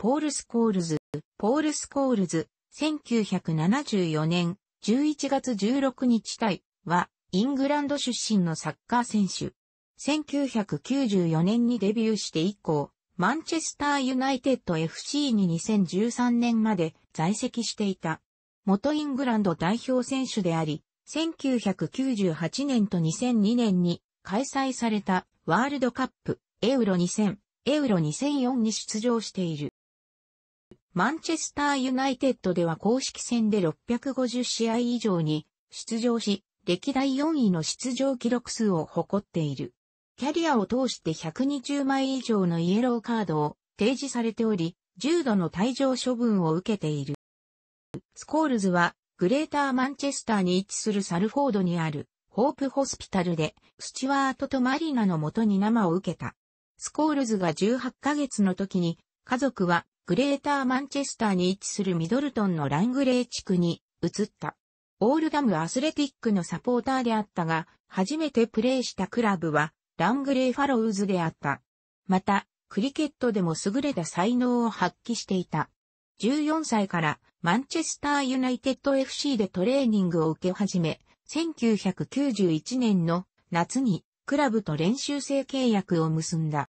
ポール・スコールズ、ポール・スコールズ、1974年11月16日対は、イングランド出身のサッカー選手。1994年にデビューして以降、マンチェスターユナイテッド FC に2013年まで在籍していた。元イングランド代表選手であり、1998年と2002年に開催されたワールドカップ、エウロ2000、エウロ2004に出場している。マンチェスターユナイテッドでは公式戦で650試合以上に出場し、歴代4位の出場記録数を誇っている。キャリアを通して120枚以上のイエローカードを提示されており、重度の退場処分を受けている。スコールズは、グレーターマンチェスターに位置するサルフォードにある、ホープホスピタルで、スチュワートとマリナのもとに生を受けた。スコールズが18ヶ月の時に、家族はグレーターマンチェスターに位置するミドルトンのラングレー地区に移った。オールダムアスレティックのサポーターであったが、初めてプレーしたクラブはラングレーファローズであった。また、クリケットでも優れた才能を発揮していた。14歳からマンチェスターユナイテッド FC でトレーニングを受け始め、1991年の夏にクラブと練習生契約を結んだ。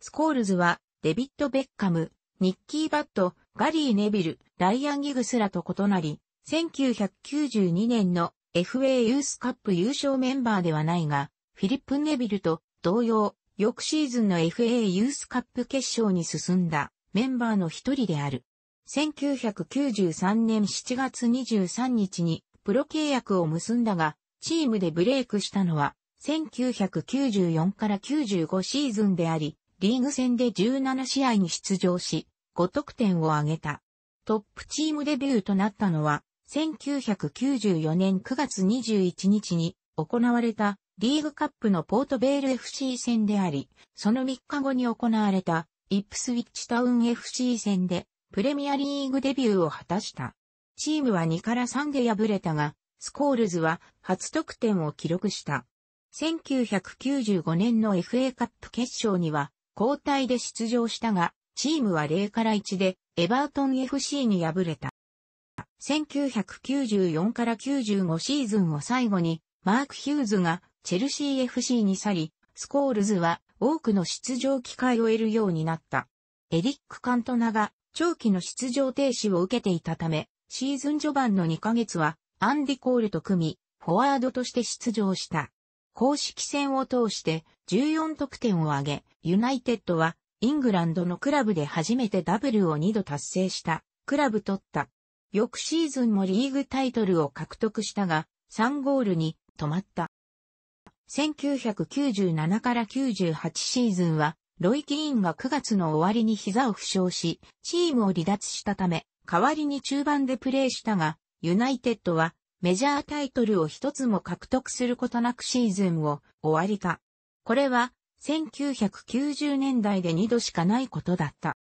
スコールズはデビッド・ベッカム、ニッキー・バット、ガリー・ネビル、ライアン・ギグスらと異なり、1992年の FA ユースカップ優勝メンバーではないが、フィリップ・ネビルと同様、翌シーズンの FA ユースカップ決勝に進んだメンバーの一人である。1993年7月23日にプロ契約を結んだが、チームでブレイクしたのは1994から95シーズンであり、リーグ戦で17試合に出場し、5得点を挙げた。トップチームデビューとなったのは、1994年9月21日に行われたリーグカップのポートベール FC 戦であり、その3日後に行われたイップスウィッチタウン FC 戦でプレミアリーグデビューを果たした。チームは2から3で敗れたが、スコールズは初得点を記録した。1995年の FA カップ決勝には交代で出場したが、チームは0から1でエバートン FC に敗れた。1994から95シーズンを最後に、マーク・ヒューズがチェルシー FC に去り、スコールズは多くの出場機会を得るようになった。エリック・カントナが長期の出場停止を受けていたため、シーズン序盤の2ヶ月はアンディ・コールと組み、フォワードとして出場した。公式戦を通して14得点を挙げ、ユナイテッドはイングランドのクラブで初めてダブルを2度達成したクラブ取った。翌シーズンもリーグタイトルを獲得したが、3ゴールに止まった。1997から98シーズンは、ロイ・キーンが9月の終わりに膝を負傷し、チームを離脱したため、代わりに中盤でプレーしたが、ユナイテッドはメジャータイトルを一つも獲得することなくシーズンを終わりた。これは1990年代で2度しかないことだった。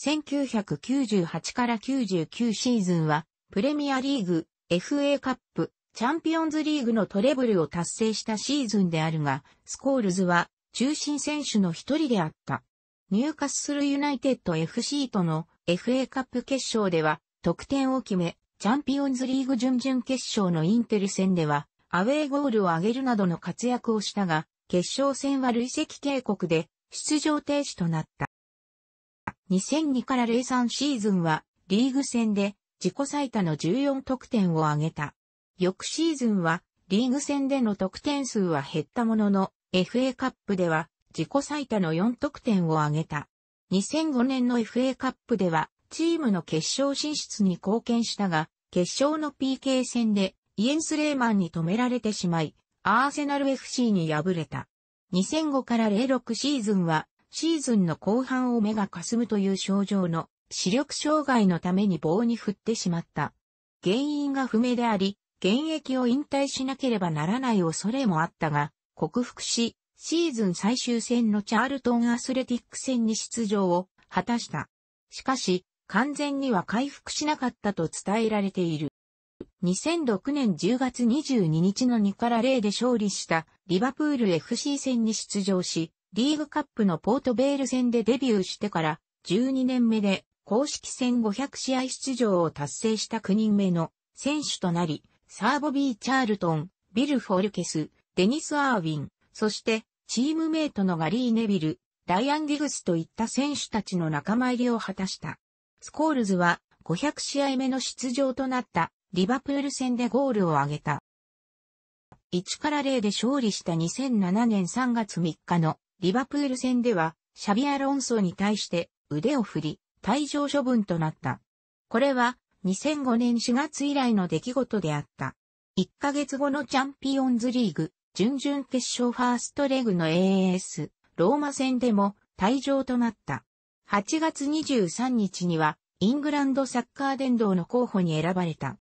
1998から99シーズンはプレミアリーグ、FA カップ、チャンピオンズリーグのトレブルを達成したシーズンであるが、スコールズは中心選手の一人であった。入荷するユナイテッド FC との FA カップ決勝では得点を決め、チャンピオンズリーグ準々決勝のインテル戦では、アウェーゴールを挙げるなどの活躍をしたが、決勝戦は累積警告で出場停止となった。2002から03シーズンはリーグ戦で自己最多の14得点を挙げた。翌シーズンはリーグ戦での得点数は減ったものの FA カップでは自己最多の4得点を挙げた。2005年の FA カップではチームの決勝進出に貢献したが、決勝の PK 戦でイエンス・レーマンに止められてしまい、アーセナル FC に敗れた。2005から06シーズンは、シーズンの後半を目がかすむという症状の視力障害のために棒に振ってしまった。原因が不明であり、現役を引退しなければならない恐れもあったが、克服し、シーズン最終戦のチャールトンアスレティック戦に出場を果たした。しかし、完全には回復しなかったと伝えられている。2006年10月22日の2から0で勝利したリバプール FC 戦に出場し、リーグカップのポートベール戦でデビューしてから12年目で公式戦500試合出場を達成した9人目の選手となり、サーボビー・チャールトン、ビル・フォルケス、デニス・アーウィン、そしてチームメイトのガリー・ネビル、ライアン・ギグスといった選手たちの仲間入りを果たした。スコールズは500試合目の出場となったリバプール戦でゴールを挙げた。1から0で勝利した2007年3月3日のリバプール戦ではシャビアロンソに対して腕を振り退場処分となった。これは2005年4月以来の出来事であった。1ヶ月後のチャンピオンズリーグ準々決勝ファーストレグの AAS ローマ戦でも退場となった。8月23日には、イングランドサッカー殿堂の候補に選ばれた。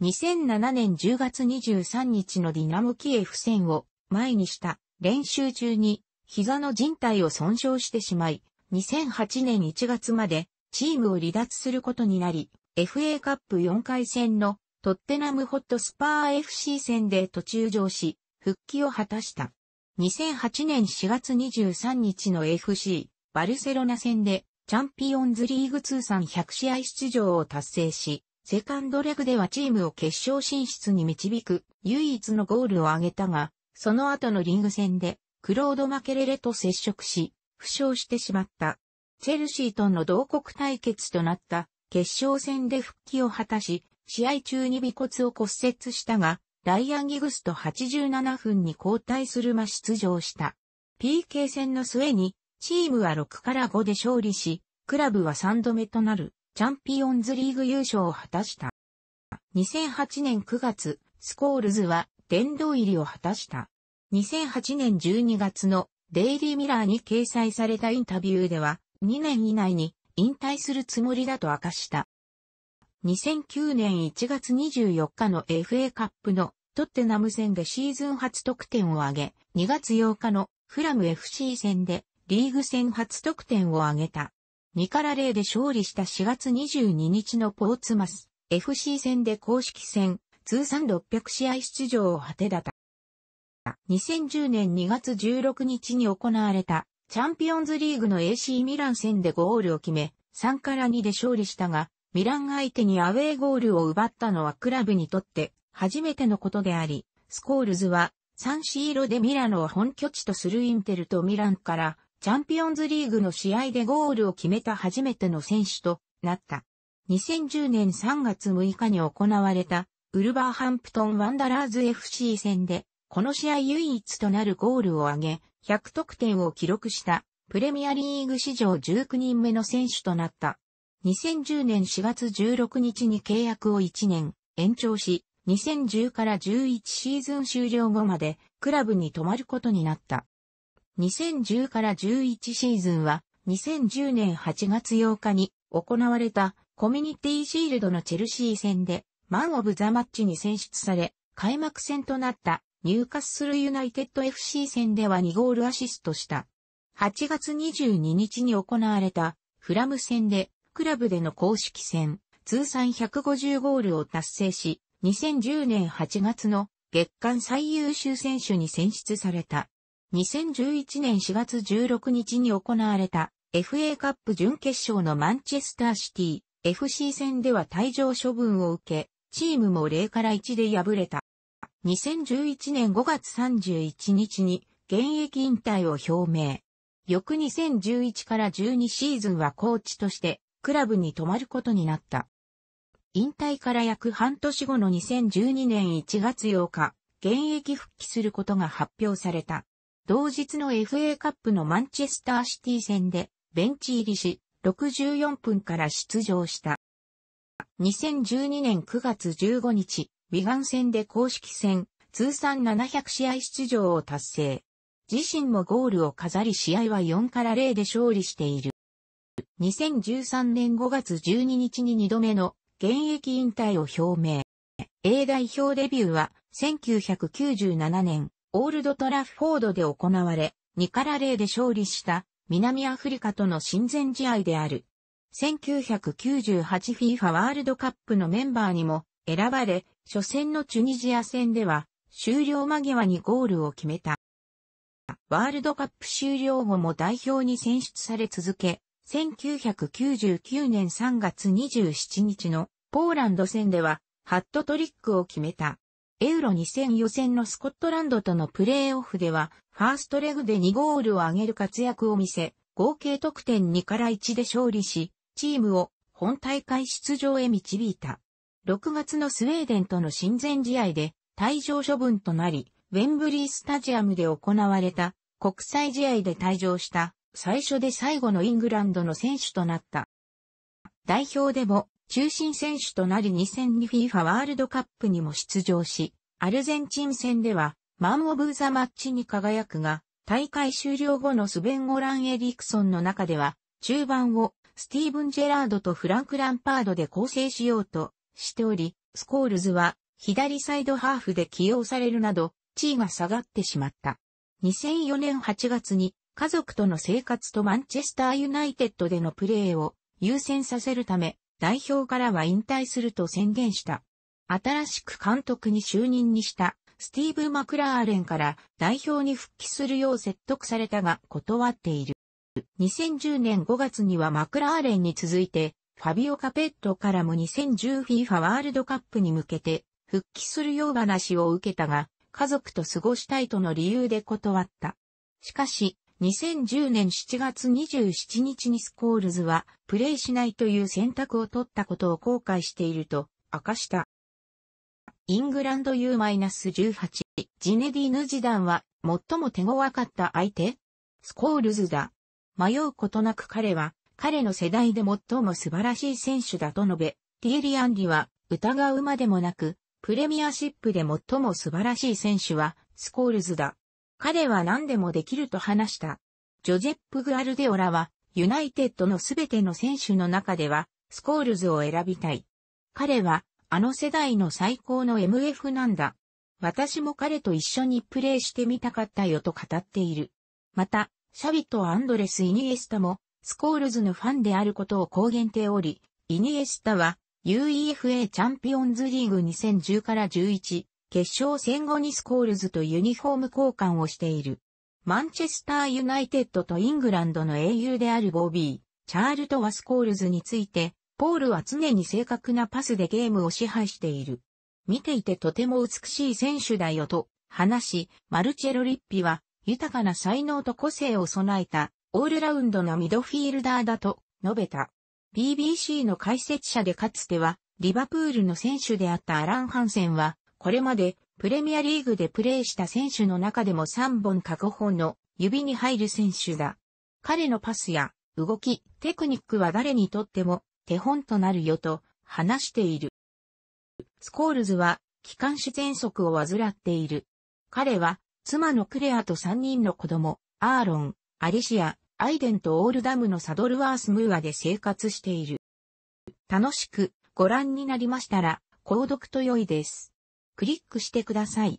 2007年10月23日のディナモキエフ戦を前にした練習中に膝の人帯を損傷してしまい、2008年1月までチームを離脱することになり、FA カップ4回戦のトッテナムホットスパー FC 戦で途中上し、復帰を果たした。2008年4月23日の FC バルセロナ戦でチャンピオンズリーグ通算100試合出場を達成し、セカンドレグではチームを決勝進出に導く唯一のゴールを挙げたが、その後のリーグ戦でクロード・マケレレと接触し、負傷してしまった。チェルシーとの同国対決となった決勝戦で復帰を果たし、試合中に尾骨を骨折したが、ライアン・ギグスと87分に交代するま出場した。PK 戦の末にチームは6から5で勝利し、クラブは3度目となるチャンピオンズリーグ優勝を果たした。2008年9月、スコールズは殿堂入りを果たした。2008年12月のデイリーミラーに掲載されたインタビューでは、2年以内に引退するつもりだと明かした。2009年1月24日の FA カップのトッテナム戦でシーズン初得点を挙げ、2月8日のフラム FC 戦でリーグ戦初得点を挙げた。2から0で勝利した4月22日のポーツマス FC 戦で公式戦通算600試合出場を果てだった。2010年2月16日に行われたチャンピオンズリーグの AC ミラン戦でゴールを決め、3から2で勝利したが、ミラン相手にアウェーゴールを奪ったのはクラブにとって初めてのことであり、スコールズはサンシーロでミラノを本拠地とするインテルとミランからチャンピオンズリーグの試合でゴールを決めた初めての選手となった。2010年3月6日に行われたウルバーハンプトンワンダラーズ FC 戦で、この試合唯一となるゴールを挙げ、100得点を記録したプレミアリーグ史上19人目の選手となった。2010年4月16日に契約を1年延長し、2010から11シーズン終了後までクラブに泊まることになった。2010から11シーズンは、2010年8月8日に行われたコミュニティシールドのチェルシー戦でマンオブザマッチに選出され、開幕戦となったニューカッスルユナイテッド FC 戦では2ゴールアシストした。8月22日に行われたフラム戦でクラブでの公式戦通算150ゴールを達成し、2010年8月の月間最優秀選手に選出された。2011年4月16日に行われた FA カップ準決勝のマンチェスターシティ FC 戦では退場処分を受け、チームも0から1で敗れた。2011年5月31日に現役引退を表明。翌2011から12シーズンはコーチとしてクラブに泊まることになった。引退から約半年後の2012年1月8日、現役復帰することが発表された。同日の FA カップのマンチェスターシティ戦でベンチ入りし、64分から出場した。2012年9月15日、ィガン戦で公式戦、通算700試合出場を達成。自身もゴールを飾り試合は4から0で勝利している。2013年5月12日に2度目の現役引退を表明。A 代表デビューは1997年オールドトラフフォードで行われ、2から0で勝利した南アフリカとの親善試合である。1998FIFA ワールドカップのメンバーにも選ばれ、初戦のチュニジア戦では終了間際にゴールを決めた。ワールドカップ終了後も代表に選出され続け、1999年3月27日のポーランド戦ではハットトリックを決めた。エウロ2000予選のスコットランドとのプレーオフでは、ファーストレグで2ゴールを挙げる活躍を見せ、合計得点2から1で勝利し、チームを本大会出場へ導いた。6月のスウェーデンとの親善試合で退場処分となり、ウェンブリースタジアムで行われた国際試合で退場した最初で最後のイングランドの選手となった。代表でも中心選手となり 2002FIFA ワールドカップにも出場し、アルゼンチン戦ではマン・オブ・ザ・マッチに輝くが、大会終了後のスベン・ゴラン・エリクソンの中では、中盤をスティーブン・ジェラードとフランク・ランパードで構成しようとしており、スコールズは左サイドハーフで起用されるなど、地位が下がってしまった。2004年8月に家族との生活とマンチェスターユナイテッドでのプレーを優先させるため、代表からは引退すると宣言した。新しく監督に就任にしたスティーブ・マクラーレンから代表に復帰するよう説得されたが断っている。2010年5月にはマクラーレンに続いて、ファビオ・カペットからも 2010FIFA ワールドカップに向けて復帰するよう話を受けたが、家族と過ごしたいとの理由で断った。しかし、2010年7月27日にスコールズは、プレイしないという選択を取ったことを後悔していると、明かした。イングランド U-18、ジネディヌ時ンは、最も手強かった相手スコールズだ。迷うことなく彼は、彼の世代で最も素晴らしい選手だと述べ、ティエリアンリは、疑うまでもなく、プレミアシップで最も素晴らしい選手は、スコールズだ。彼は何でもできると話した。ジョゼップ・グアルデオラは、ユナイテッドのすべての選手の中では、スコールズを選びたい。彼は、あの世代の最高の MF なんだ。私も彼と一緒にプレーしてみたかったよと語っている。また、シャビとアンドレス・イニエスタも、スコールズのファンであることを公言ており、イニエスタは、UEFA チャンピオンズリーグ2010から11、決勝戦後にスコールズとユニフォーム交換をしている。マンチェスターユナイテッドとイングランドの英雄であるボビー、チャールトはスコールズについて、ポールは常に正確なパスでゲームを支配している。見ていてとても美しい選手だよと話し、マルチェロリッピは豊かな才能と個性を備えたオールラウンドなミドフィールダーだと述べた。BBC の解説者でかつてはリバプールの選手であったアラン・ハンセンはこれまでプレミアリーグでプレーした選手の中でも3本確保の指に入る選手だ。彼のパスや動き、テクニックは誰にとっても手本となるよと話している。スコールズは気管支喘息を患っている。彼は妻のクレアと3人の子供、アーロン、アリシア、アイデンとオールダムのサドルワースムーアで生活している。楽しくご覧になりましたら、購読と良いです。クリックしてください。